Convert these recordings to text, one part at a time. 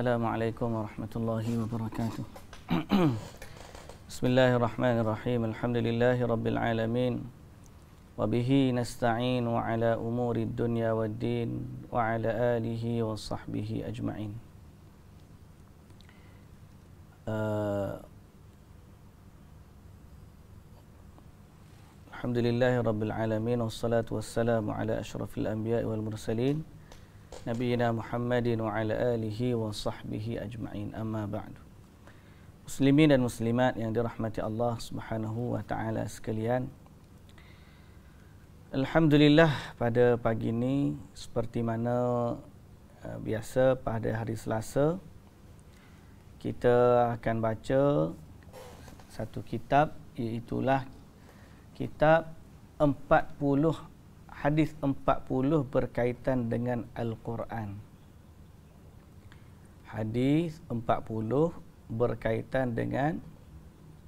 السلام عليكم ورحمة الله وبركاته بسم الله الرحمن الرحيم الحمد لله رب العالمين وبه نستعين على أمور الدنيا والدين وعلى آله وصحبه أجمعين آه، الحمد لله رب العالمين والصلاة والسلام على أشرف الأنبياء والمرسلين Nabi Muhammad dan محمد وعلى آله وصحبه أجمعين أما بعد Muslimin dan Muslimat yang dirahmati Allah Subhanahu wa taala sekalian. Alhamdulillah pada pagi ini seperti mana eh, biasa pada hari Selasa kita akan baca satu kitab iaitu kitab hadis 40 berkaitan dengan Al-Quran. Hadis 40 berkaitan dengan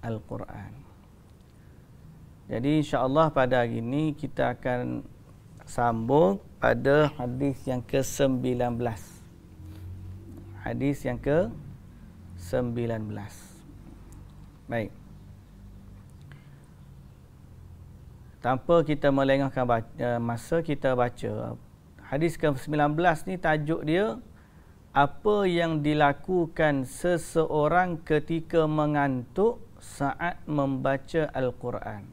Al-Quran. Jadi insya-Allah pada hari ini kita akan sambung pada hadis yang ke-19. Hadis yang ke-19. Baik. tanpa kita melengahkan baca, eh, masa kita baca hadis ke-19 ni tajuk dia apa yang dilakukan seseorang ketika mengantuk saat membaca al-Quran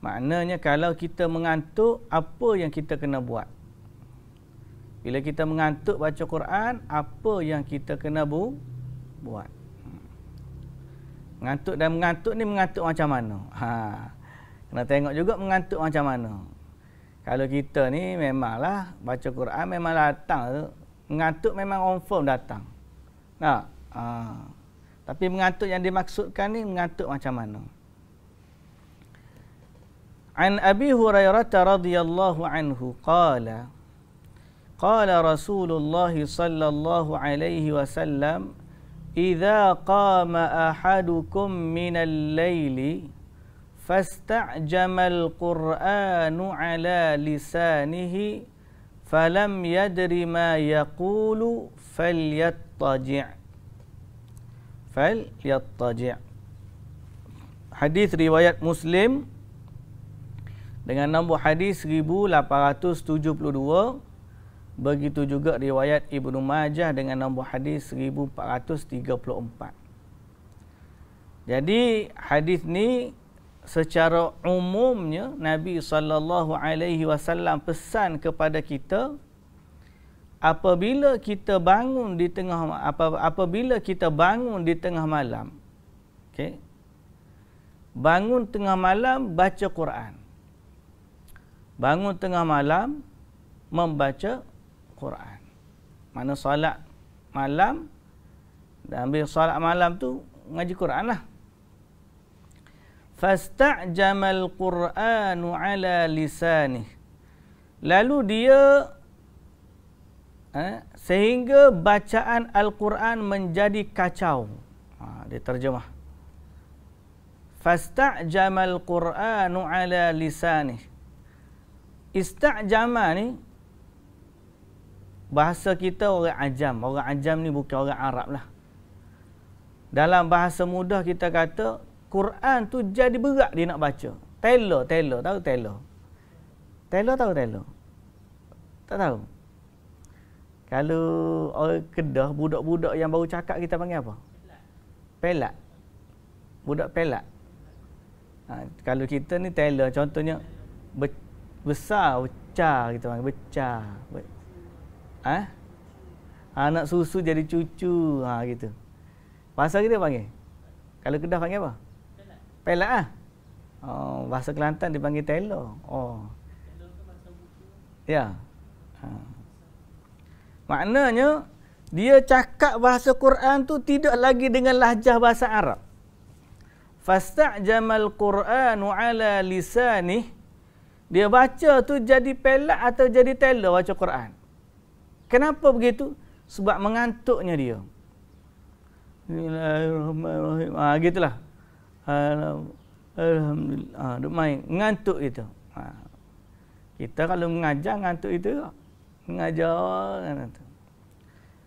maknanya kalau kita mengantuk apa yang kita kena buat bila kita mengantuk baca Quran apa yang kita kena bu buat hmm. mengantuk dan mengantuk ni mengantuk macam mana ha Kena tengok juga mengantuk macam mana. Kalau kita ni memanglah baca Quran memang datang tu. Mengantuk memang on form datang. Nah, ha. Tapi mengantuk yang dimaksudkan ni mengantuk macam mana? An Abi Hurairah radhiyallahu anhu qala qala Rasulullah sallallahu alaihi wasallam idza qama ahadukum min al-laili فاستعجم القرآن على لسانه فلم يدر ما يقول فليتجع فليتجع حديث رواية مسلم dengan nombor hadis 1872 begitu juga riwayat Ibnu Majah dengan nombor hadis 1434 jadi hadis ni secara umumnya Nabi sallallahu alaihi wasallam pesan kepada kita apabila kita bangun di tengah apabila kita bangun di tengah malam okey bangun tengah malam baca Quran bangun tengah malam membaca Quran mana solat malam dan ambil solat malam tu ngaji Quranlah lah fasta'jamal qur'anu ala lisanih lalu dia eh, sehingga bacaan al-Quran menjadi kacau ha, dia terjemah fasta'jamal qur'anu ala lisanih istajama ni bahasa kita orang ajam orang ajam ni bukan orang arab lah dalam bahasa mudah kita kata Quran tu jadi berat dia nak baca. Taylor, Taylor, tahu Taylor? Taylor tahu Taylor? Tak tahu. Kalau orang kedah, budak-budak yang baru cakap kita panggil apa? Pelak. Budak pelak. Ha, kalau kita ni Taylor, contohnya be- besar, becah kita panggil. Becah. Be- ha? ha? Anak susu jadi cucu. Ha, gitu. Pasal kita panggil? Kalau kedah panggil apa? Pelak lah. Ah. Oh, bahasa Kelantan dipanggil Telo. Oh. Ya. Ha. Maknanya, dia cakap bahasa Quran tu tidak lagi dengan lahjah bahasa Arab. Fasta'jamal Quranu ala lisanih. Dia baca tu jadi pelak atau jadi Telo baca Quran. Kenapa begitu? Sebab mengantuknya dia. Bismillahirrahmanirrahim. Ah, gitulah. Alhamdulillah. Ha, duk main. Ngantuk itu. Ha. Kita kalau mengajar ngantuk itu. Mengajar.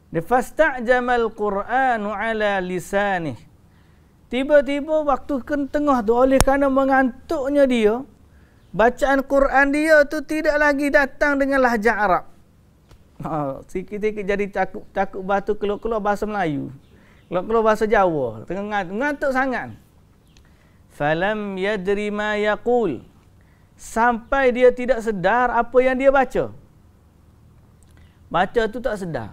Nifastak kan, jamal Quranu ala lisanih. Tiba-tiba waktu kan tengah tu oleh kerana mengantuknya dia, bacaan Quran dia tu tidak lagi datang dengan lahjah Arab. Ha, sikit-sikit jadi takut-takut batu keluar-keluar bahasa Melayu. Keluar-keluar bahasa Jawa. Tengah ngantuk sangat falam yadri ma yaqul sampai dia tidak sedar apa yang dia baca baca tu tak sedar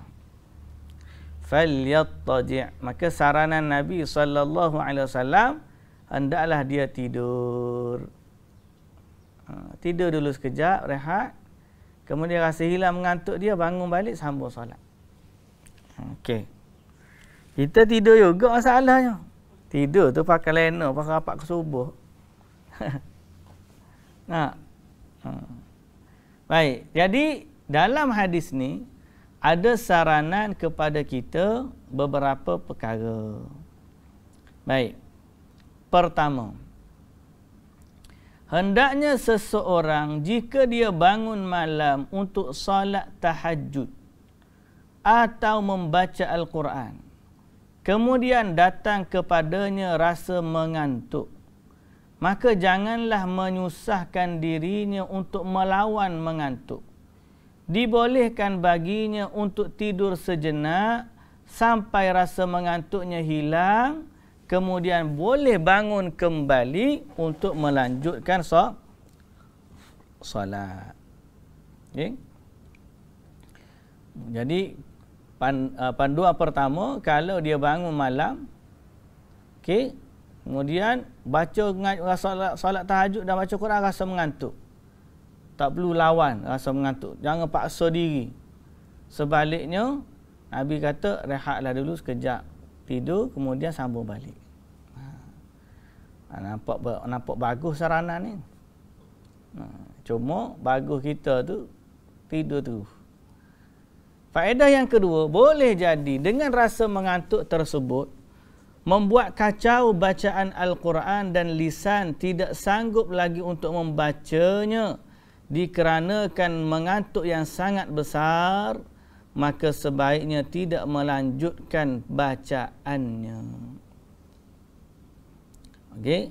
falyattaji' maka saranan nabi sallallahu alaihi wasallam hendaklah dia tidur ha, tidur dulu sekejap rehat kemudian rasa hilang mengantuk dia bangun balik sambung solat okey kita tidur juga masalahnya Tidur tu pakai lena, pakai rapat ke subuh. nah. Hmm. Ha. Baik, jadi dalam hadis ni ada saranan kepada kita beberapa perkara. Baik. Pertama, hendaknya seseorang jika dia bangun malam untuk solat tahajud atau membaca al-Quran Kemudian datang kepadanya rasa mengantuk. Maka janganlah menyusahkan dirinya untuk melawan mengantuk. Dibolehkan baginya untuk tidur sejenak sampai rasa mengantuknya hilang. Kemudian boleh bangun kembali untuk melanjutkan solat. Okay. Jadi Pan, uh, panduan pertama kalau dia bangun malam okey kemudian baca solat solat tahajud dan baca Quran rasa mengantuk tak perlu lawan rasa mengantuk jangan paksa diri sebaliknya nabi kata rehatlah dulu sekejap tidur kemudian sambung balik ha. ha nampak nampak bagus saranan ni ha. cuma bagus kita tu tidur terus Faedah yang kedua, boleh jadi dengan rasa mengantuk tersebut membuat kacau bacaan Al-Quran dan lisan tidak sanggup lagi untuk membacanya dikerana mengantuk yang sangat besar maka sebaiknya tidak melanjutkan bacaannya. Okey.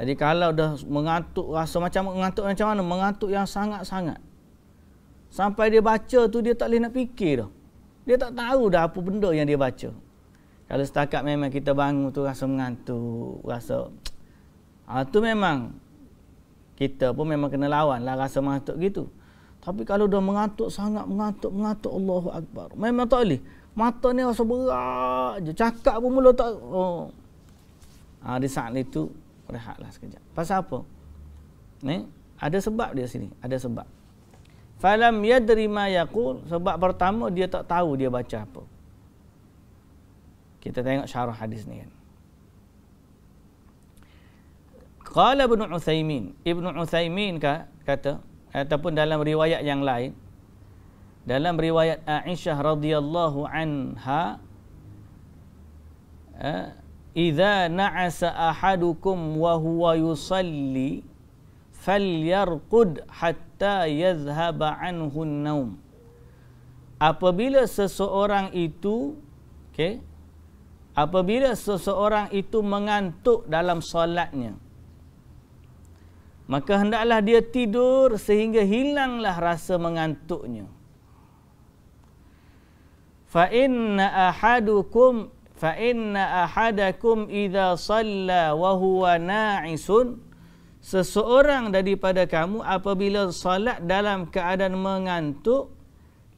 Jadi kalau dah mengantuk rasa macam mengantuk macam mana? Mengantuk yang sangat-sangat. Sampai dia baca tu dia tak boleh nak fikir dah. Dia tak tahu dah apa benda yang dia baca. Kalau setakat memang kita bangun tu rasa mengantuk, rasa... Ha, tu memang kita pun memang kena lawan lah rasa mengantuk gitu. Tapi kalau dah mengantuk sangat, mengantuk, mengantuk, Allahu Akbar. Memang tak boleh. Mata ni rasa berat je. Cakap pun mula tak... Oh. Ha, di saat itu, rehatlah sekejap. Pasal apa? Ni, eh? ada sebab dia sini. Ada sebab falam yadri ma yaqul sebab pertama dia tak tahu dia baca apa kita tengok syarah hadis ni kan qala ibnu Usaimin ibnu uthaimin kata ataupun dalam riwayat yang lain dalam riwayat Aisyah radhiyallahu anha eh, Iza na'asa ahadukum wa huwa yusalli falyarqud hatta hatta yazhaba anhu naum apabila seseorang itu okey apabila seseorang itu mengantuk dalam solatnya maka hendaklah dia tidur sehingga hilanglah rasa mengantuknya fa inna ahadukum fa inna ahadakum idza salla wa huwa na'isun seseorang daripada kamu apabila salat dalam keadaan mengantuk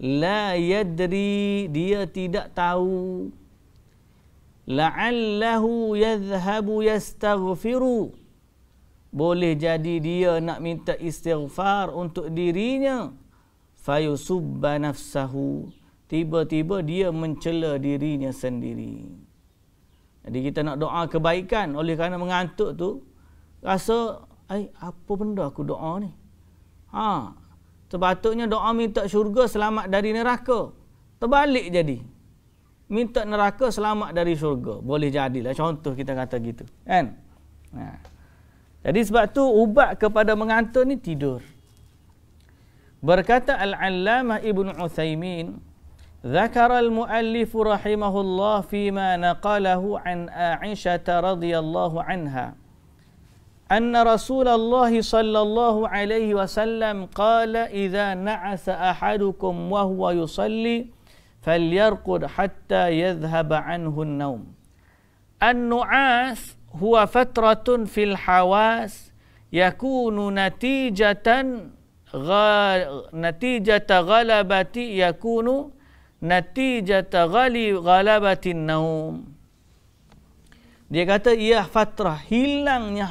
la yadri dia tidak tahu la'allahu yadhhabu yastaghfiru boleh jadi dia nak minta istighfar untuk dirinya fayusubba nafsahu tiba-tiba dia mencela dirinya sendiri jadi kita nak doa kebaikan oleh kerana mengantuk tu rasa Ai, apa benda aku doa ni? Ha. Sepatutnya doa minta syurga selamat dari neraka. Terbalik jadi. Minta neraka selamat dari syurga. Boleh jadilah contoh kita kata gitu. Kan? Ha. Jadi sebab tu ubat kepada mengantuk ni tidur. Berkata Al-Allamah Ibn Uthaymin, Zakar al-Muallif Rahimahullah فيما نقله an عائشة radhiyallahu anha. أن رسول الله صلى الله عليه وسلم قال إذا نعس أحدكم وهو يصلي فليرقد حتى يذهب عنه النوم النعاس هو فترة في الحواس يكون نتيجة نتيجة غلبة يكون نتيجة غلبة النوم Dia kata ia fatrah hilangnya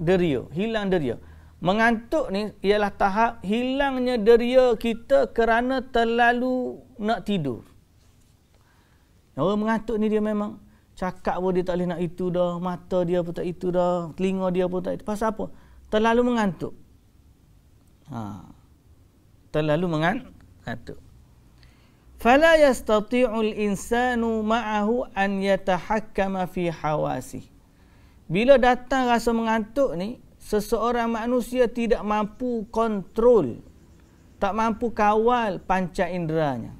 deria. Hilang deria. Mengantuk ni ialah tahap hilangnya deria kita kerana terlalu nak tidur. Orang mengantuk ni dia memang cakap pun dia tak boleh nak itu dah. Mata dia pun tak itu dah. Telinga dia pun tak itu. Pasal apa? Terlalu mengantuk. Ha. Terlalu mengantuk. Fala yastati'ul insanu ma'ahu an yatahakkama fi hawasih. Bila datang rasa mengantuk ni, seseorang manusia tidak mampu kontrol, tak mampu kawal panca inderanya.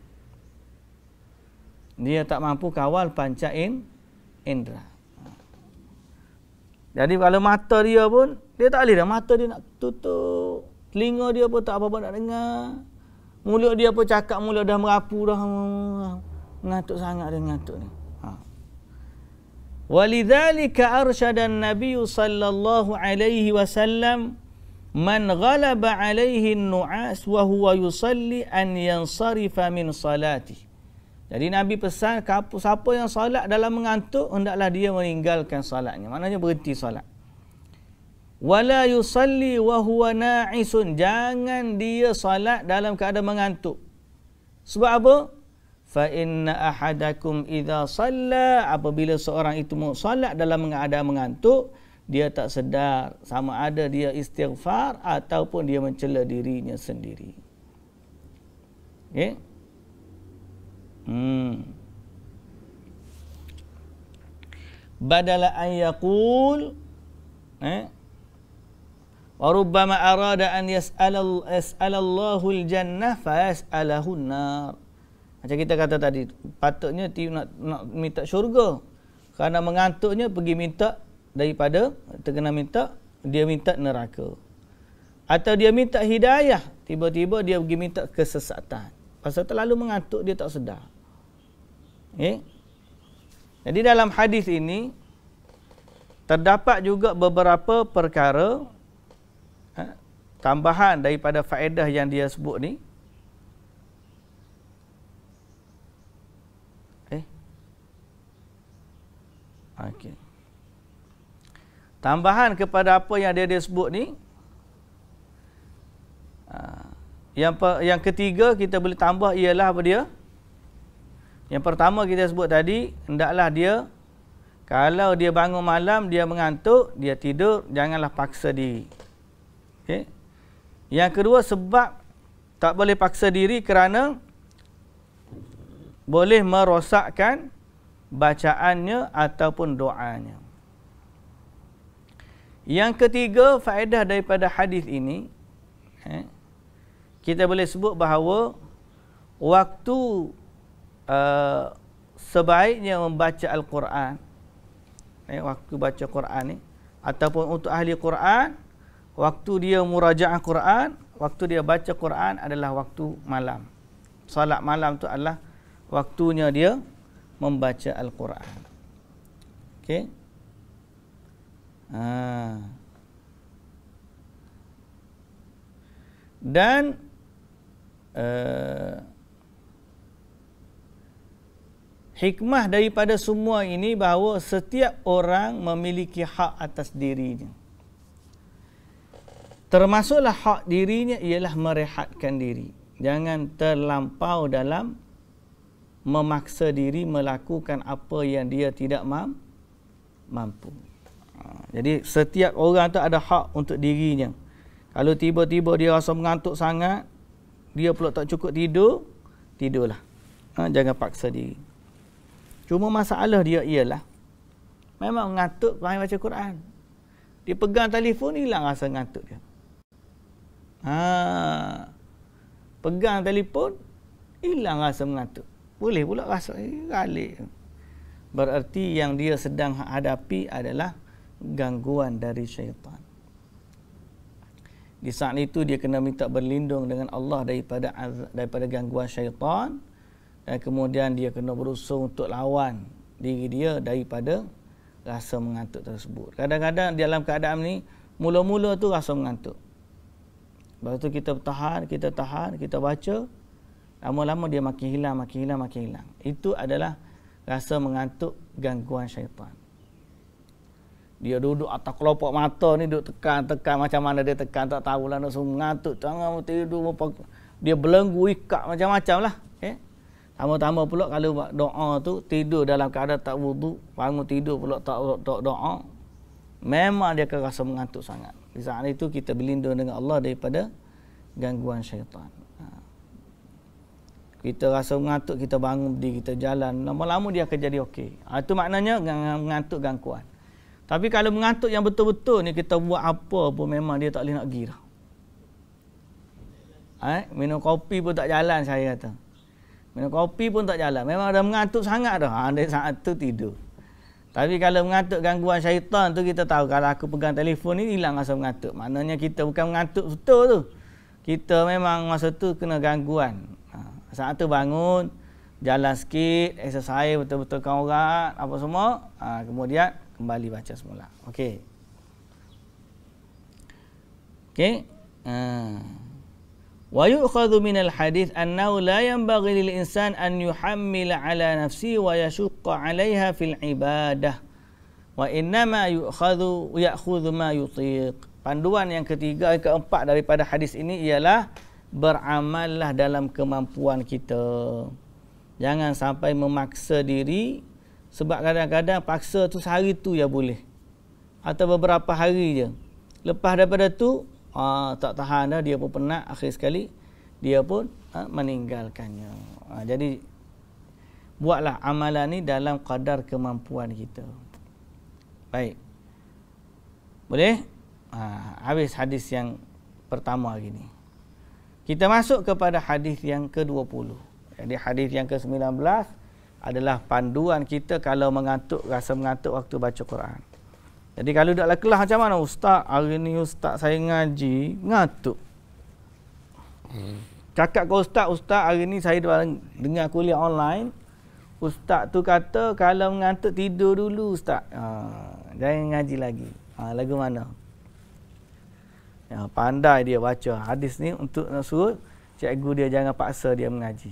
Dia tak mampu kawal panca indera. Jadi kalau mata dia pun, dia tak boleh dah. Mata dia nak tutup. Telinga dia pun tak apa-apa nak dengar. Mulut dia pun cakap mulut dah merapu dah. Mengantuk hmm, sangat dia mengantuk ni. Ha. ولذلك أرشد النبي صلى الله عليه وسلم من غلب عليه النعاس وهو يصلي أن ينصرف من صلاته Jadi Nabi pesan siapa yang salat dalam mengantuk hendaklah dia meninggalkan solatnya. Maknanya berhenti salat? Wala yusalli wa huwa na'isun. Jangan dia salat dalam keadaan mengantuk. Sebab apa? fa inna ahadakum idza salla apabila seorang itu mau solat dalam keadaan mengantuk dia tak sedar sama ada dia istighfar ataupun dia mencela dirinya sendiri ya eh? okay? hmm badala an yaqul eh wa rubbama arada an yas'al yas'al Allahu jannah fa yas'aluhu nar macam kita kata tadi, patutnya tiu nak, nak minta syurga. Kerana mengantuknya pergi minta daripada terkena minta, dia minta neraka. Atau dia minta hidayah, tiba-tiba dia pergi minta kesesatan. Pasal terlalu mengantuk, dia tak sedar. Eh? Jadi dalam hadis ini, terdapat juga beberapa perkara eh, tambahan daripada faedah yang dia sebut ni, Okey. Tambahan kepada apa yang dia dia sebut ni ah, yang yang ketiga kita boleh tambah ialah apa dia? Yang pertama kita sebut tadi hendaklah dia kalau dia bangun malam dia mengantuk dia tidur janganlah paksa diri. Okey. Yang kedua sebab tak boleh paksa diri kerana boleh merosakkan bacaannya ataupun doanya. Yang ketiga faedah daripada hadis ini eh, kita boleh sebut bahawa waktu uh, sebaiknya membaca Al-Quran eh, waktu baca Quran ni ataupun untuk ahli Quran waktu dia murajaah Quran waktu dia baca Quran adalah waktu malam salat malam tu adalah waktunya dia membaca Al-Quran. Okey. Ha. Dan uh, hikmah daripada semua ini bahawa setiap orang memiliki hak atas dirinya. Termasuklah hak dirinya ialah merehatkan diri. Jangan terlampau dalam memaksa diri melakukan apa yang dia tidak mampu. Ha, jadi setiap orang tu ada hak untuk dirinya. Kalau tiba-tiba dia rasa mengantuk sangat, dia pula tak cukup tidur, tidurlah. Ha, jangan paksa diri. Cuma masalah dia ialah, memang mengantuk pahami baca Quran. Dia pegang telefon, hilang rasa mengantuk dia. Ha, pegang telefon, hilang rasa mengantuk boleh pula rasa galik. Bererti yang dia sedang hadapi adalah gangguan dari syaitan. Di saat itu dia kena minta berlindung dengan Allah daripada daripada gangguan syaitan dan kemudian dia kena berusaha untuk lawan diri dia daripada rasa mengantuk tersebut. Kadang-kadang dalam keadaan ni mula-mula tu rasa mengantuk. Baru tu kita tahan, kita tahan, kita baca, lama-lama dia makin hilang, makin hilang, makin hilang. Itu adalah rasa mengantuk gangguan syaitan. Dia duduk atas kelopak mata ni duduk tekan tekan macam mana dia tekan tak tahu lah nak semua mengantuk tengah tidur apa dia belenggu ikat macam-macam lah okay? Eh. Tambah-tambah pula kalau buat doa tu tidur dalam keadaan tak wudhu, bangun tidur pula tak, tak, tak doa memang dia akan rasa mengantuk sangat. Di saat itu kita berlindung dengan Allah daripada gangguan syaitan kita rasa mengantuk kita bangun berdiri kita jalan lama-lama dia akan jadi okey ha, itu maknanya mengantuk gangguan tapi kalau mengantuk yang betul-betul ni kita buat apa pun memang dia tak boleh nak pergi ha, minum kopi pun tak jalan saya kata minum kopi pun tak jalan memang dah mengantuk sangat dah ha, dari saat tu tidur tapi kalau mengantuk gangguan syaitan tu kita tahu kalau aku pegang telefon ni hilang rasa mengantuk maknanya kita bukan mengantuk betul tu kita memang masa tu kena gangguan Saat tu bangun, jalan sikit, exercise betul-betul kau orang, apa semua, ha, kemudian kembali baca semula. Okey. Okey. Ha. Wa yu'khadhu min al-hadith annahu la yanbaghi lil insan an yuhammila ala nafsihi wa yashuqqa 'alayha fil ibadah. Wa innama yu'khadhu ya'khudhu ma yutiq. Panduan yang ketiga dan keempat daripada hadis ini ialah beramallah dalam kemampuan kita. Jangan sampai memaksa diri sebab kadang-kadang paksa tu sehari tu ya boleh. Atau beberapa hari je. Lepas daripada tu, aa, ah, tak tahan dah dia pun penat akhir sekali dia pun aa, ah, meninggalkannya. Aa, ah, jadi buatlah amalan ni dalam kadar kemampuan kita. Baik. Boleh? Aa, habis hadis yang pertama hari ini. Kita masuk kepada hadis yang ke-20. Jadi hadis yang ke-19 adalah panduan kita kalau mengantuk, rasa mengantuk waktu baca Quran. Jadi kalau dah kelas macam mana ustaz? Hari ni ustaz saya ngaji, ngantuk. Hmm. Cakap ke ustaz, ustaz hari ni saya dengar kuliah online. Ustaz tu kata kalau mengantuk tidur dulu ustaz. Ha, jangan ngaji lagi. Ha, lagu mana? Ya, pandai dia baca hadis ni untuk nak suruh cikgu dia jangan paksa dia mengaji.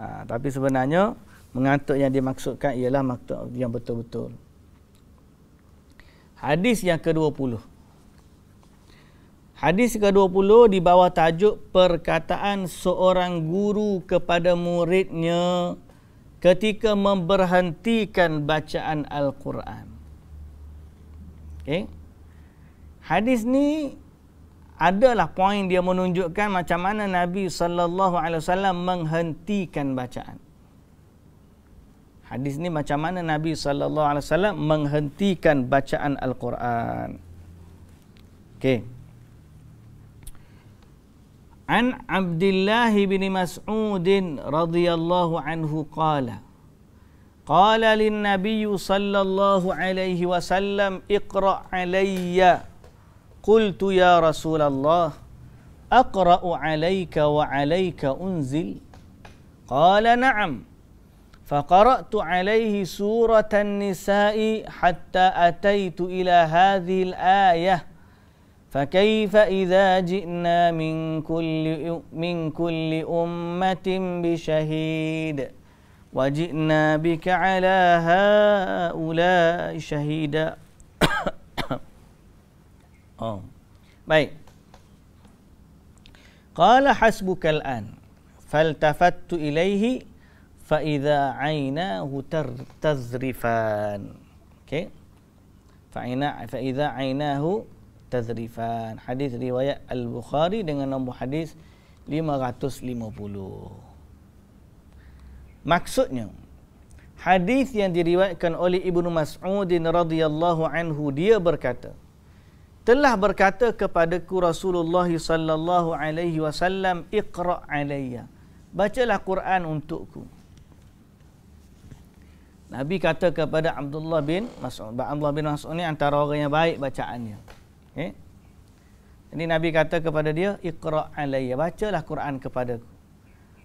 Ha, tapi sebenarnya mengantuk yang dimaksudkan ialah maktuk yang betul-betul. Hadis yang ke-20. Hadis ke-20 di bawah tajuk perkataan seorang guru kepada muridnya ketika memberhentikan bacaan Al-Quran. Okay. Eh? Hadis ni adalah poin dia menunjukkan macam mana Nabi saw menghentikan bacaan. Hadis ni macam mana Nabi saw menghentikan bacaan Al-Quran. Okey. An Abdullah bin Mas'ud radhiyallahu anhu qala Qala lin-nabiy sallallahu alaihi wasallam iqra' alayya قلت يا رسول الله أقرأ عليك وعليك أنزل قال نعم فقرأت عليه سورة النساء حتى أتيت إلى هذه الآية فكيف إذا جئنا من كل من كل أمة بشهيد وجئنا بك على هؤلاء شهيدا Ha. Baik. Qala hasbukal an. Faltafattu ilaihi fa idza aynahu tazrifan. Okey. Fa ina fa idza aynahu tazrifan. Hadis riwayat Al-Bukhari dengan nombor hadis 550. Maksudnya hadis yang diriwayatkan oleh Ibnu Mas'ud radhiyallahu anhu dia berkata, telah berkata kepadaku Rasulullah sallallahu alaihi wasallam iqra alayya bacalah Quran untukku Nabi kata kepada Abdullah bin Mas'ud Abdullah bin Mas'ud ni antara orang yang baik bacaannya okay? Eh? Ini Nabi kata kepada dia iqra alayya bacalah Quran kepada aku.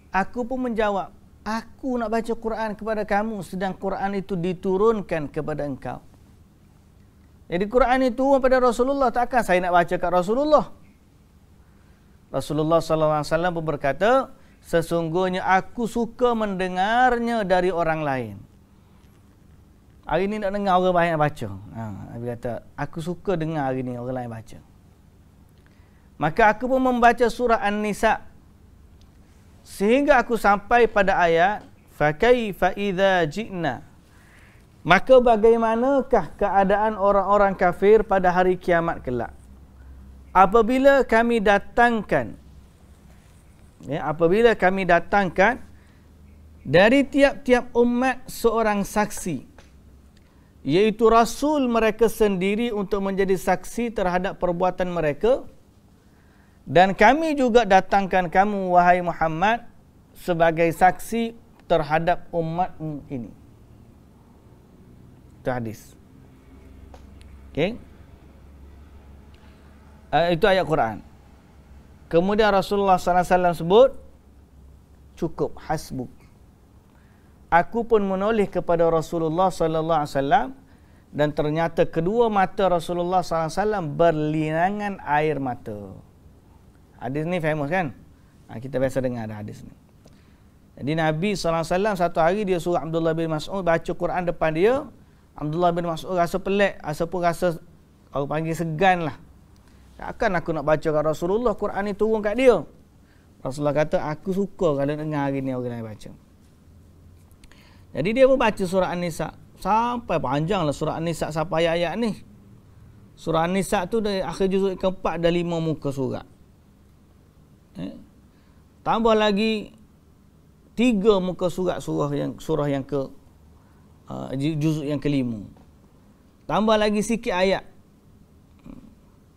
Aku pun menjawab aku nak baca Quran kepada kamu sedang Quran itu diturunkan kepada engkau jadi Quran itu turun pada Rasulullah. Takkan saya nak baca kat Rasulullah. Rasulullah Sallallahu Alaihi Wasallam berkata, Sesungguhnya aku suka mendengarnya dari orang lain. Hari ini nak dengar orang banyak baca. Ha, Nabi kata, aku suka dengar hari ini orang lain baca. Maka aku pun membaca surah An-Nisa. Sehingga aku sampai pada ayat, فَكَيْفَ إِذَا جِئْنَا Maka bagaimanakah keadaan orang-orang kafir pada hari kiamat kelak? Apabila kami datangkan ya, apabila kami datangkan dari tiap-tiap umat seorang saksi iaitu rasul mereka sendiri untuk menjadi saksi terhadap perbuatan mereka dan kami juga datangkan kamu wahai Muhammad sebagai saksi terhadap umatmu ini. Itu hadis. Okay. Uh, eh, itu ayat Quran. Kemudian Rasulullah Sallallahu Alaihi Wasallam sebut, cukup hasbuk. Aku pun menoleh kepada Rasulullah sallallahu alaihi wasallam dan ternyata kedua mata Rasulullah sallallahu alaihi wasallam berlinangan air mata. Hadis ni famous kan? Ha, kita biasa dengar ada hadis ni. Jadi Nabi sallallahu alaihi wasallam satu hari dia suruh Abdullah bin Mas'ud baca Quran depan dia, Abdullah bin Mas'ud rasa pelik, rasa pun rasa aku panggil segan lah. Takkan aku nak baca kat Rasulullah, Quran ni turun kat dia. Rasulullah kata, aku suka kalau dengar hari ni orang lain baca. Jadi dia pun baca surah An-Nisa. Sampai panjang lah surah An-Nisa sampai ayat-ayat ni. Surah An-Nisa tu dari akhir juzul keempat dah lima muka surat. Eh? Tambah lagi tiga muka surat surah yang surah yang ke Ah, juzuk yang kelima. Tambah lagi sikit ayat.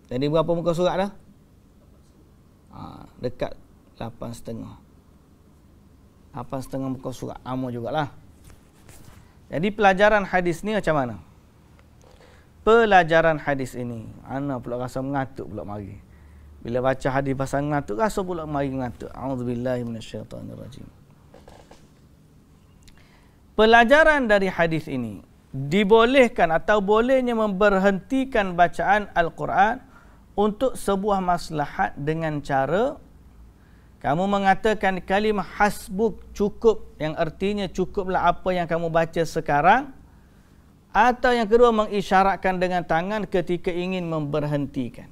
Jadi berapa muka surat dah? Ha, dekat 8 setengah. 8 setengah muka surat. Lama jugalah. Jadi pelajaran hadis ni macam mana? Pelajaran hadis ini. Ana pula rasa mengatuk pula mari. Bila baca hadis pasal mengatuk, rasa pula mari mengatuk. A'udzubillahimmanasyaitanirrajim pelajaran dari hadis ini dibolehkan atau bolehnya memberhentikan bacaan Al-Quran untuk sebuah maslahat dengan cara kamu mengatakan kalimah hasbuk cukup yang artinya cukuplah apa yang kamu baca sekarang atau yang kedua mengisyaratkan dengan tangan ketika ingin memberhentikan.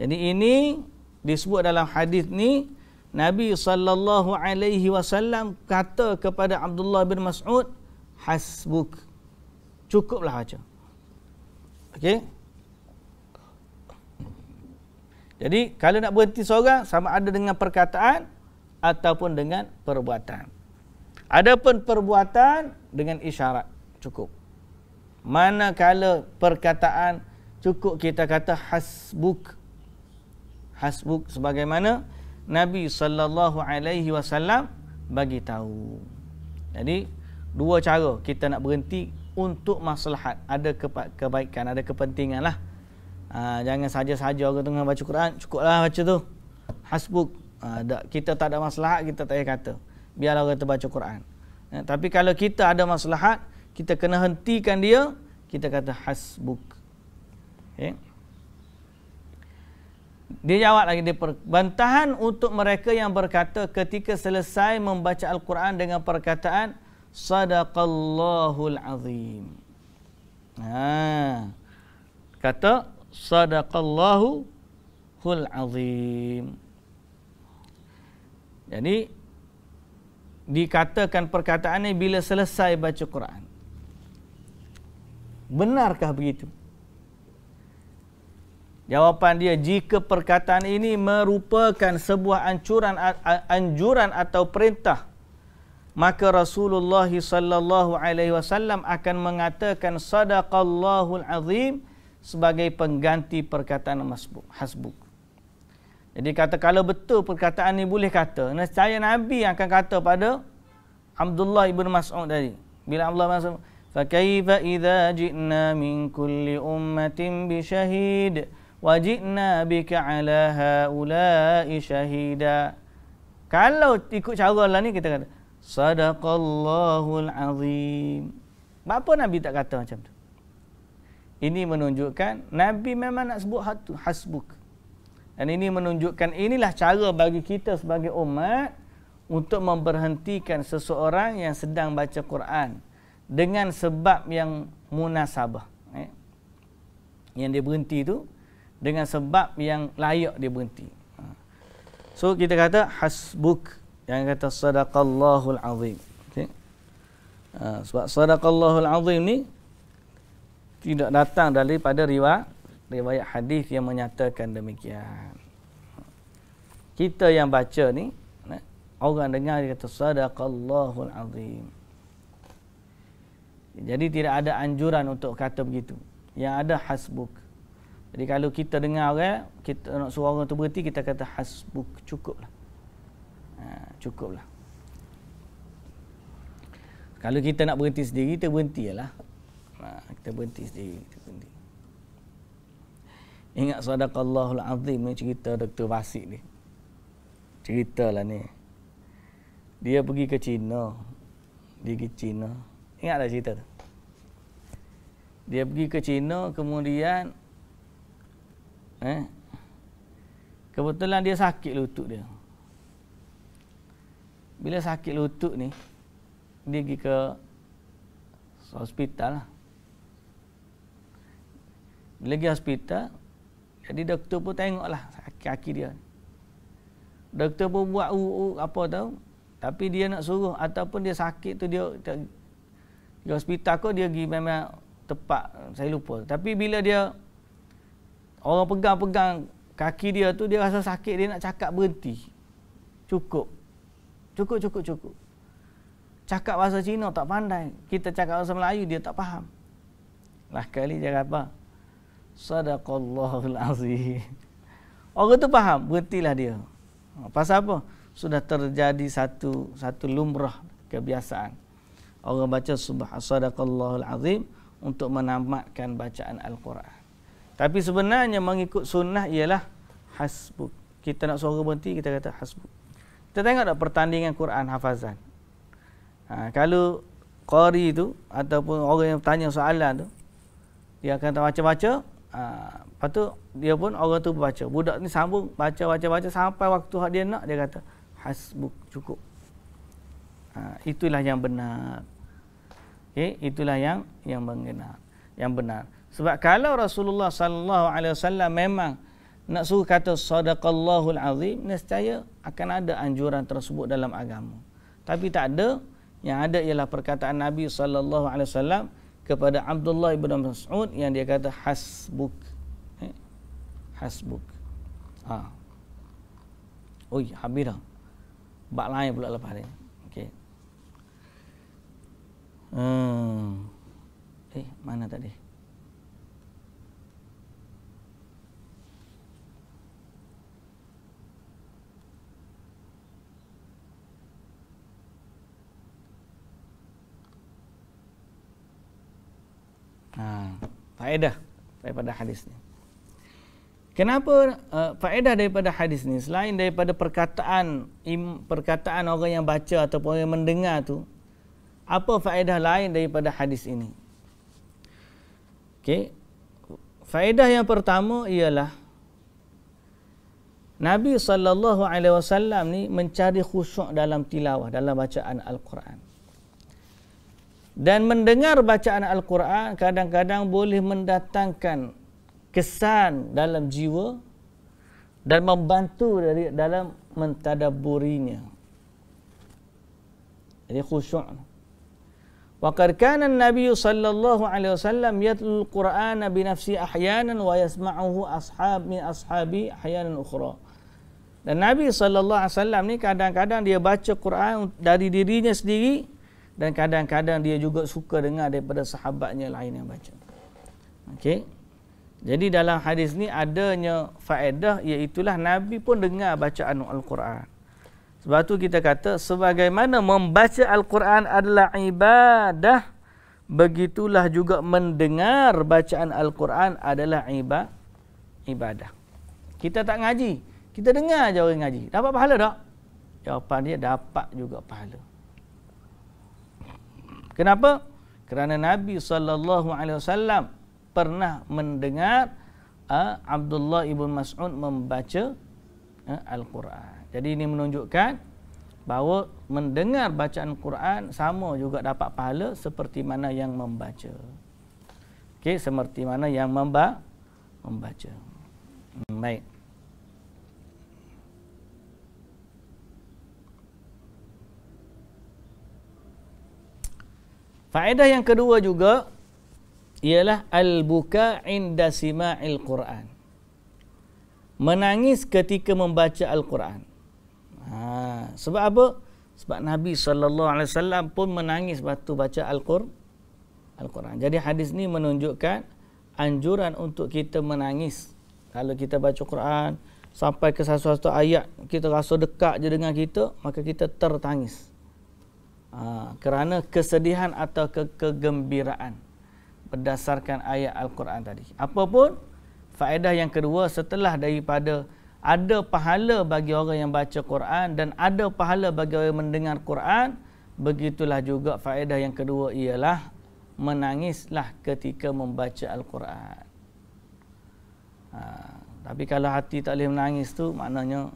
Jadi ini disebut dalam hadis ni Nabi sallallahu alaihi wasallam kata kepada Abdullah bin Mas'ud hasbuk cukuplah baca. Okey. Jadi kalau nak berhenti seorang sama ada dengan perkataan ataupun dengan perbuatan. Adapun perbuatan dengan isyarat cukup. Manakala perkataan cukup kita kata hasbuk hasbuk sebagaimana Nabi sallallahu alaihi wasallam bagi tahu. Jadi dua cara kita nak berhenti untuk maslahat, ada kebaikan, ada kepentinganlah. Ha, ah, jangan saja-saja orang tengah baca Quran, cukuplah baca tu. Hasbuk. Ha, kita tak ada maslahat, kita tak payah kata. Biarlah orang tu baca Quran. Ya, tapi kalau kita ada maslahat, kita kena hentikan dia, kita kata hasbuk. Okay. Eh? Dia jawab lagi dia perbantahan untuk mereka yang berkata ketika selesai membaca Al-Quran dengan perkataan Sadaqallahul Azim. Ha. Kata Sadaqallahu Sadaqallahul Azim. Jadi dikatakan perkataan ini bila selesai baca Quran. Benarkah begitu? Jawapan dia jika perkataan ini merupakan sebuah ancuran anjuran atau perintah maka Rasulullah sallallahu alaihi wasallam akan mengatakan sadaqallahu azim sebagai pengganti perkataan masbuk hasbuk. Jadi kata kalau betul perkataan ini boleh kata, nescaya Nabi akan kata pada Abdullah ibn Mas'ud tadi. Bila Allah Mas'ud, "Fa kaifa idza ji'na min kulli ummatin bi shahid wajidna bika ala haula'i shahida kalau ikut cara Allah ni kita kata Sadaqallahu azim apa nabi tak kata macam tu ini menunjukkan nabi memang nak sebut hatu hasbuk dan ini menunjukkan inilah cara bagi kita sebagai umat untuk memberhentikan seseorang yang sedang baca Quran dengan sebab yang munasabah eh. yang dia berhenti tu dengan sebab yang layak dia berhenti. Ha. So kita kata hasbuk yang kata sadaqallahul azim. Okay. Ha, sebab sadaqallahul azim ni tidak datang daripada riwayat riwayat hadis yang menyatakan demikian. Kita yang baca ni orang dengar dia kata sadaqallahul azim. Jadi tidak ada anjuran untuk kata begitu. Yang ada hasbuk. Jadi kalau kita dengar orang, eh, kita nak suruh orang tu berhenti, kita kata hasbuk cukuplah. Ha, cukuplah. Kalau kita nak berhenti sendiri, kita berhentilah. Ha, kita berhenti sendiri, kita berhenti. Ingat sadaqallahul azim ni cerita Dr. Basik ni. Ceritalah ni. Dia pergi ke China. Dia pergi China. Ingatlah cerita tu. Dia pergi ke China kemudian Eh? Kebetulan dia sakit lutut dia. Bila sakit lutut ni, dia pergi ke hospital lah. Bila pergi hospital, jadi doktor pun tengok lah kaki dia. Doktor pun buat uh, uh, apa tahu. Tapi dia nak suruh ataupun dia sakit tu dia, di hospital kau dia pergi memang tepat saya lupa. Tapi bila dia Orang pegang-pegang kaki dia tu dia rasa sakit dia nak cakap berhenti. Cukup. Cukup cukup cukup. Cakap bahasa Cina tak pandai. Kita cakap bahasa Melayu dia tak faham. Lah kali dia apa? Sadaqallahul azim. Orang tu faham, berhentilah dia. Pasal apa? Sudah terjadi satu satu lumrah kebiasaan. Orang baca subhan sadaqallahul azim untuk menamatkan bacaan Al-Quran. Tapi sebenarnya mengikut sunnah ialah hasbuk. Kita nak suara berhenti, kita kata hasbuk. Kita tengok tak pertandingan Quran hafazan. Ha, kalau qari tu ataupun orang yang tanya soalan tu, dia akan baca-baca, ha, lepas tu dia pun orang tu baca. Budak ni sambung baca-baca-baca sampai waktu hak dia nak, dia kata hasbuk cukup. Ha, itulah yang benar. Okay, itulah yang yang benar. Yang benar. Sebab kalau Rasulullah sallallahu alaihi wasallam memang nak suruh kata sadaqallahul azim nescaya akan ada anjuran tersebut dalam agama. Tapi tak ada, yang ada ialah perkataan Nabi sallallahu alaihi wasallam kepada Abdullah bin Mas'ud yang dia kata hasbuk. Eh? Hasbuk. Ha. Oi, habis dah. Bak lain pula lepas ni. Okey. Hmm. Eh, mana tadi? faedah daripada hadis ni. Kenapa uh, faedah daripada hadis ni selain daripada perkataan im, perkataan orang yang baca ataupun orang yang mendengar tu apa faedah lain daripada hadis ini? Okey. Faedah yang pertama ialah Nabi sallallahu alaihi wasallam ni mencari khusyuk dalam tilawah, dalam bacaan al-Quran dan mendengar bacaan al-Quran kadang-kadang boleh mendatangkan kesan dalam jiwa dan membantu dari dalam mentadabburinya. Jadi khusyuk. Wa kana an sallallahu alaihi wasallam yatlu Quran binafsi bi ahyanan wa yasma'uhu ashab min ashabi ahyanan ukhra. Dan Nabi sallallahu alaihi wasallam ni kadang-kadang dia baca Quran dari dirinya sendiri dan kadang-kadang dia juga suka dengar daripada sahabatnya lain yang baca. Okey. Jadi dalam hadis ni adanya faedah iaitu Nabi pun dengar bacaan Al-Quran. Sebab tu kita kata sebagaimana membaca Al-Quran adalah ibadah, begitulah juga mendengar bacaan Al-Quran adalah ibadah. Kita tak ngaji, kita dengar aja orang ngaji. Dapat pahala tak? Jawapan dia dapat juga pahala. Kenapa? Kerana Nabi saw pernah mendengar uh, Abdullah ibn Mas'ud membaca uh, Al-Quran. Jadi ini menunjukkan bahawa mendengar bacaan Quran sama juga dapat pahala seperti mana yang membaca. Okay, seperti mana yang memba membaca. Hmm, baik. Faedah yang kedua juga ialah al-buka inda sima'il Quran. Menangis ketika membaca Al-Quran. Ha, sebab apa? Sebab Nabi sallallahu alaihi wasallam pun menangis waktu baca Al-Quran. Jadi hadis ni menunjukkan anjuran untuk kita menangis kalau kita baca Quran sampai ke sesuatu ayat kita rasa dekat je dengan kita maka kita tertangis. Ha, kerana kesedihan atau ke- kegembiraan berdasarkan ayat Al-Quran tadi. Apapun, faedah yang kedua setelah daripada ada pahala bagi orang yang baca Quran dan ada pahala bagi orang yang mendengar Quran, begitulah juga faedah yang kedua ialah menangislah ketika membaca Al-Quran. Ha, tapi kalau hati tak boleh menangis tu maknanya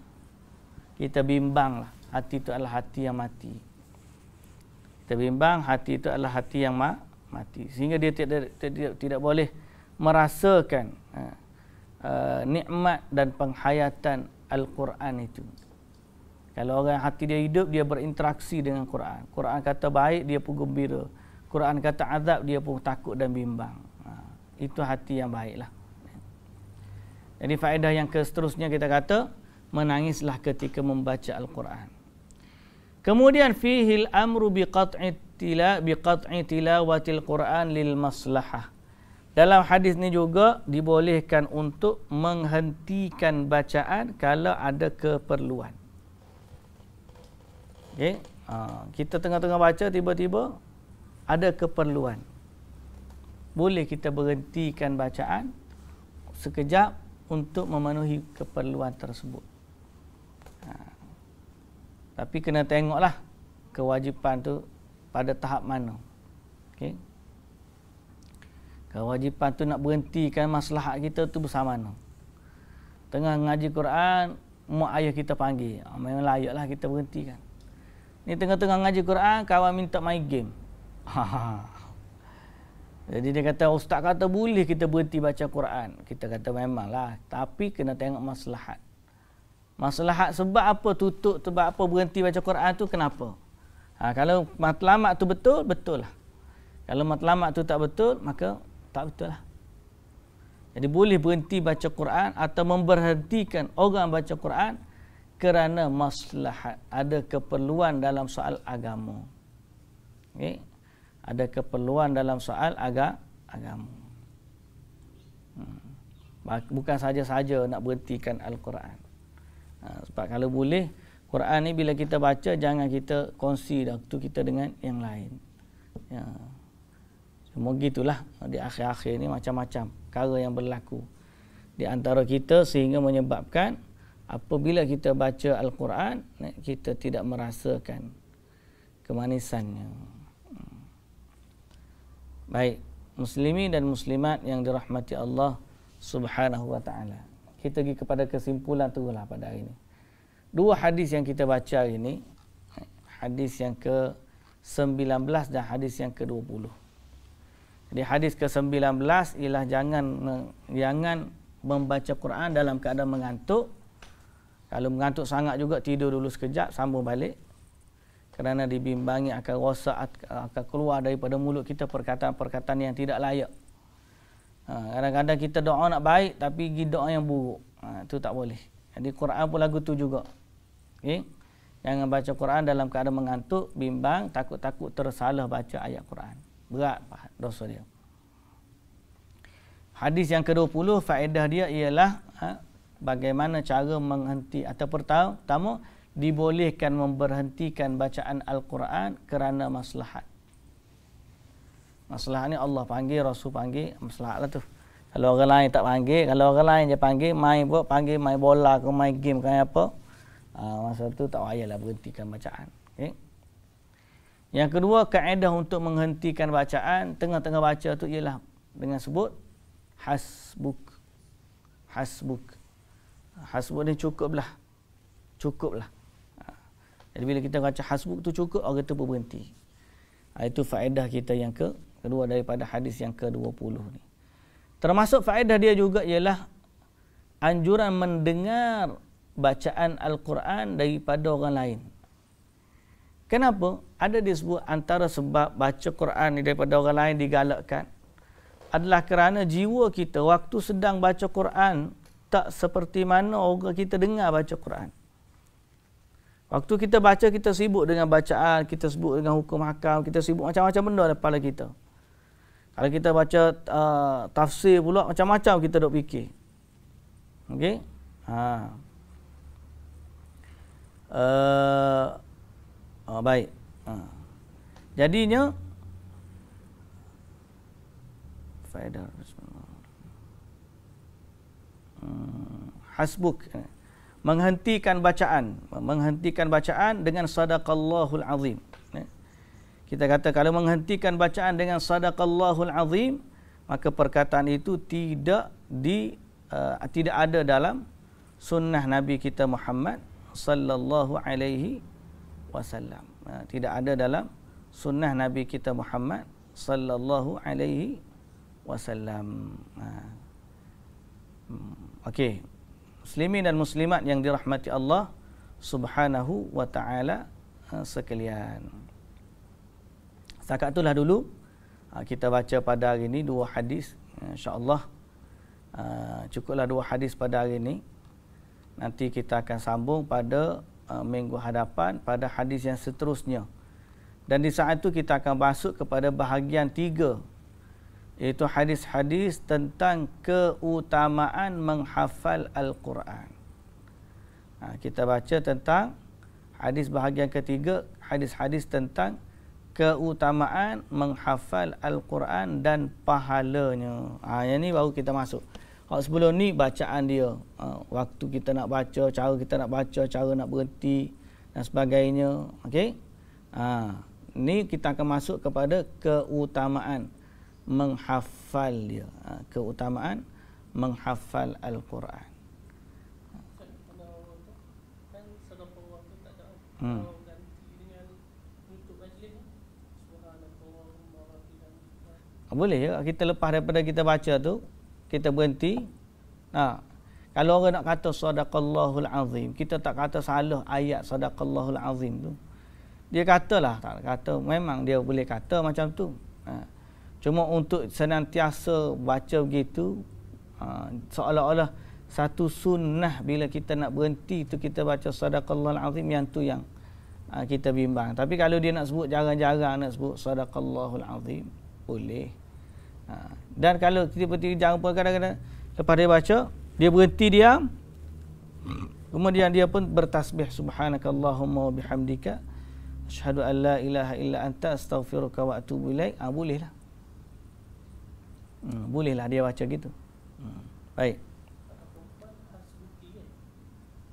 kita bimbanglah. Hati tu adalah hati yang mati kita bimbang hati itu adalah hati yang ma- mati sehingga dia tidak tidak tidak boleh merasakan uh, nikmat dan penghayatan al-Quran itu kalau orang hati dia hidup dia berinteraksi dengan Quran Quran kata baik dia pun gembira Quran kata azab dia pun takut dan bimbang uh, itu hati yang baiklah jadi faedah yang seterusnya kita kata menangislah ketika membaca al-Quran Kemudian fihi al amru biqat'i tila biqat'i tilawatil Quran lil maslahah. Dalam hadis ni juga dibolehkan untuk menghentikan bacaan kalau ada keperluan. Okay. Ha, kita tengah-tengah baca tiba-tiba ada keperluan. Boleh kita berhentikan bacaan sekejap untuk memenuhi keperluan tersebut. Tapi kena tengoklah kewajipan tu pada tahap mana. Okey. Kewajipan tu nak berhentikan masalah kita tu bersama mana. Tengah ngaji Quran, mak ayah kita panggil. Ah, memang layaklah kita berhentikan. Ni tengah-tengah ngaji Quran, kawan minta main game. Jadi dia kata, ustaz kata boleh kita berhenti baca Quran. Kita kata memanglah. Tapi kena tengok masalahat. Maslahat sebab apa tutup, sebab apa berhenti baca Quran tu, kenapa? Ha, kalau matlamat tu betul, betul lah. Kalau matlamat tu tak betul, maka tak betul lah. Jadi boleh berhenti baca Quran atau memberhentikan orang baca Quran kerana masalah Ada keperluan dalam soal agama. Okay? Ada keperluan dalam soal agak agama. Hmm. Bukan saja-saja nak berhentikan Al-Quran. Ha, sebab kalau boleh, Quran ni bila kita baca, jangan kita kongsi waktu kita dengan yang lain. Ya. Cuma gitulah di akhir-akhir ni macam-macam perkara yang berlaku di antara kita sehingga menyebabkan apabila kita baca Al-Quran, kita tidak merasakan kemanisannya. Baik, muslimin dan muslimat yang dirahmati Allah Subhanahu wa taala kita pergi kepada kesimpulan tu lah pada hari ini. Dua hadis yang kita baca hari ini, hadis yang ke-19 dan hadis yang ke-20. Jadi hadis ke-19 ialah jangan jangan membaca Quran dalam keadaan mengantuk. Kalau mengantuk sangat juga tidur dulu sekejap sambung balik. Kerana dibimbangi akan rosak akan keluar daripada mulut kita perkataan-perkataan yang tidak layak. Ha, kadang-kadang kita doa nak baik tapi pergi doa yang buruk. Ha, itu tak boleh. Jadi Quran pun lagu tu juga. Okay? Jangan baca Quran dalam keadaan mengantuk, bimbang, takut-takut tersalah baca ayat Quran. Berat dosa dia. Hadis yang ke-20, faedah dia ialah ha, bagaimana cara menghenti atau pertama, pertama dibolehkan memberhentikan bacaan Al-Quran kerana maslahat. Masalah ni Allah panggil, Rasul panggil, masalah lah tu. Kalau orang lain tak panggil, kalau orang lain je panggil, main pun panggil main bola ke main game ke apa. Uh, masa tu tak payahlah berhentikan bacaan. Okay? Yang kedua, kaedah untuk menghentikan bacaan, tengah-tengah baca tu ialah dengan sebut hasbuk. Hasbuk. Hasbuk ni cukuplah. Cukuplah. Ha. Jadi bila kita baca hasbuk tu cukup, orang tu pun berhenti. Ha, itu faedah kita yang ke kedua daripada hadis yang ke-20 ni. Termasuk faedah dia juga ialah anjuran mendengar bacaan Al-Quran daripada orang lain. Kenapa? Ada disebut antara sebab baca Quran daripada orang lain digalakkan adalah kerana jiwa kita waktu sedang baca Quran tak seperti mana orang kita dengar baca Quran. Waktu kita baca kita sibuk dengan bacaan, kita sibuk dengan hukum hakam, kita sibuk macam-macam benda dalam kepala kita. Kalau kita baca uh, tafsir pula macam-macam kita dok fikir. Okey. Ha. Uh, oh, baik. Ha. Jadinya Faidah hmm, Hasbuk menghentikan bacaan menghentikan bacaan dengan sadaqallahul azim kita kata kalau menghentikan bacaan dengan sadaqallahul azim maka perkataan itu tidak di uh, tidak ada dalam sunnah nabi kita Muhammad sallallahu alaihi wasallam eh, tidak ada dalam sunnah nabi kita Muhammad sallallahu alaihi wasallam eh, hmm, okey muslimin dan muslimat yang dirahmati Allah subhanahu wa taala sekalian Setakat itulah dulu ah, kita baca pada hari ini dua hadis. InsyaAllah ah, cukuplah dua hadis pada hari ini. Nanti kita akan sambung pada ah, minggu hadapan pada hadis yang seterusnya. Dan di saat itu kita akan masuk kepada bahagian tiga. Iaitu hadis-hadis tentang keutamaan menghafal Al-Quran. Kita baca tentang hadis bahagian ketiga, hadis-hadis tentang keutamaan menghafal Al-Quran dan pahalanya. Ha, yang ni baru kita masuk. Kalau sebelum ni bacaan dia. Ha, waktu kita nak baca, cara kita nak baca, cara nak berhenti dan sebagainya. Okey? Ha, ni kita akan masuk kepada keutamaan menghafal dia. Ha, keutamaan menghafal Al-Quran. Kan hmm. Ah, boleh ya kita lepas daripada kita baca tu kita berhenti ha kalau orang nak kata sadaqallahul azim kita tak kata salah ayat sadaqallahul azim tu dia katalah tak kata memang dia boleh kata macam tu ha. cuma untuk senantiasa baca begitu ha, seolah-olah satu sunnah bila kita nak berhenti tu kita baca sadaqallahul azim yang tu yang ha, kita bimbang tapi kalau dia nak sebut jarang-jarang nak sebut sadaqallahul azim boleh Ha. Dan kalau kita tiba jangan pun kadang-kadang lepas dia baca, dia berhenti diam. Kemudian dia pun bertasbih subhanakallahumma wa bihamdika asyhadu an ilaha illa anta astaghfiruka wa atubu ilaik. Ah ha, bolehlah. Hmm, bolehlah dia baca gitu. Hmm. Baik.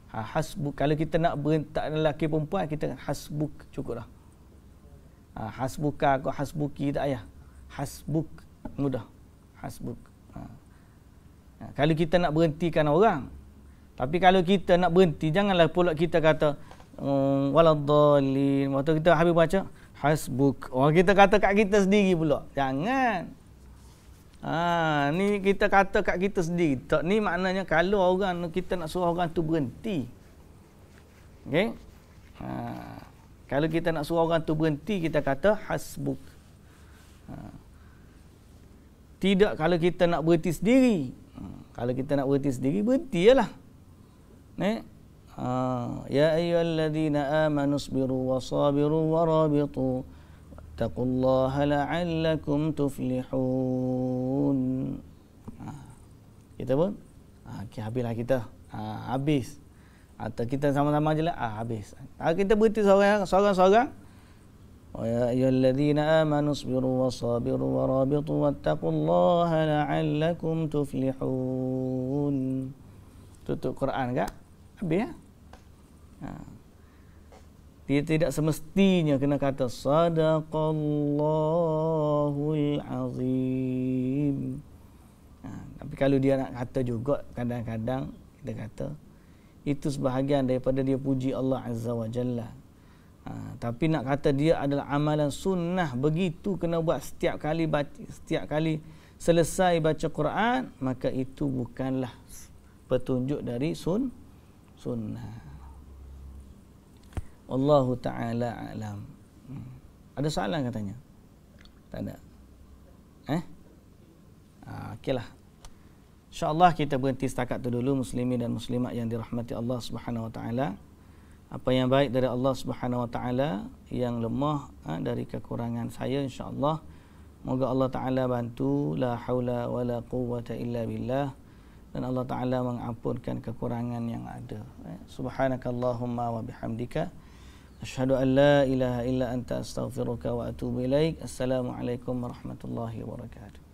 Ha, hasbuk. Kalau kita nak berhentak lelaki perempuan, kita hasbuk cukup dah. Ha, hasbuka atau hasbuki tak ayah, Hasbuk mudah hasbuk ha. ha. kalau kita nak berhentikan orang tapi kalau kita nak berhenti janganlah pula kita kata hmm, waladdallin waktu kita habis baca hasbuk orang kita kata kat kita sendiri pula jangan ha ni kita kata kat kita sendiri tak ni maknanya kalau orang kita nak suruh orang tu berhenti Okay? ha kalau kita nak suruh orang tu berhenti kita kata hasbuk ha. Tidak kalau kita nak berhenti sendiri. Ha, kalau kita nak berhenti sendiri, berhenti je lah. Eh? Ya ayyuhalladzina amanu sabiru wa sabiru wa rabitu. Taqullaha la'allakum tuflihun. Ha, kita pun? Ha. Okay, habislah kita. Ha. Habis. Atau kita sama-sama je lah. Ha. Habis. Kalau kita berhenti seorang-seorang, ويا أيها الذين آمنوا اصبروا وصابروا ورابطوا واتقوا الله لعلكم تفلحون tutup Quran gak habis ya dia tidak semestinya kena kata sadaqallahul azim ha, tapi kalau dia nak kata juga kadang-kadang kita kata itu sebahagian daripada dia puji Allah azza wa jalla Ha, tapi nak kata dia adalah amalan sunnah begitu kena buat setiap kali setiap kali selesai baca Quran maka itu bukanlah petunjuk dari sun sunnah. Allahu taala alam. Hmm. Ada soalan katanya? Tak ada. Eh? Ha, okeylah. InsyaAllah kita berhenti setakat tu dulu muslimin dan muslimat yang dirahmati Allah Subhanahu wa taala apa yang baik dari Allah Subhanahu wa taala yang lemah ha, dari kekurangan saya insyaallah moga Allah taala bantu la haula wala quwwata illa billah dan Allah taala mengampunkan kekurangan yang ada eh, subhanakallahumma wa bihamdika asyhadu an la ilaha illa anta astaghfiruka wa atubu ilaik assalamu alaikum warahmatullahi wabarakatuh